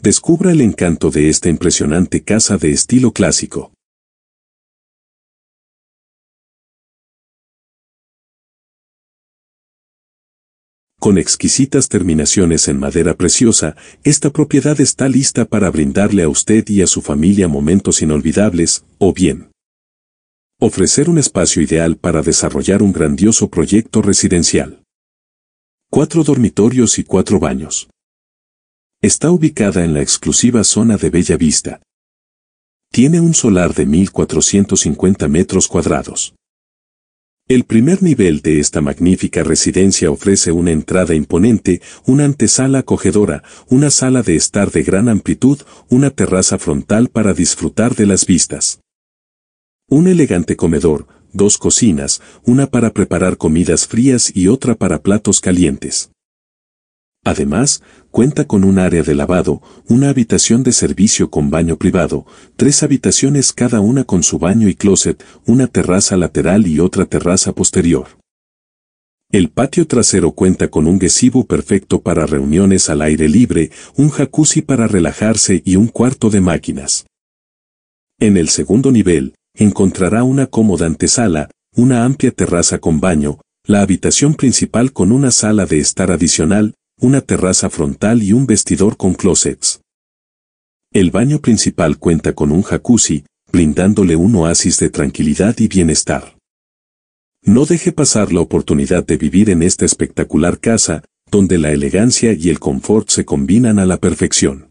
Descubra el encanto de esta impresionante casa de estilo clásico. Con exquisitas terminaciones en madera preciosa, esta propiedad está lista para brindarle a usted y a su familia momentos inolvidables, o bien ofrecer un espacio ideal para desarrollar un grandioso proyecto residencial. Cuatro dormitorios y cuatro baños. Está ubicada en la exclusiva zona de Bella Vista. Tiene un solar de 1.450 metros cuadrados. El primer nivel de esta magnífica residencia ofrece una entrada imponente, una antesala acogedora, una sala de estar de gran amplitud, una terraza frontal para disfrutar de las vistas. Un elegante comedor, dos cocinas, una para preparar comidas frías y otra para platos calientes. Además, cuenta con un área de lavado, una habitación de servicio con baño privado, tres habitaciones cada una con su baño y closet, una terraza lateral y otra terraza posterior. El patio trasero cuenta con un gazebo perfecto para reuniones al aire libre, un jacuzzi para relajarse y un cuarto de máquinas. En el segundo nivel, encontrará una cómoda antesala, una amplia terraza con baño, la habitación principal con una sala de estar adicional, una terraza frontal y un vestidor con closets. El baño principal cuenta con un jacuzzi, brindándole un oasis de tranquilidad y bienestar. No deje pasar la oportunidad de vivir en esta espectacular casa, donde la elegancia y el confort se combinan a la perfección.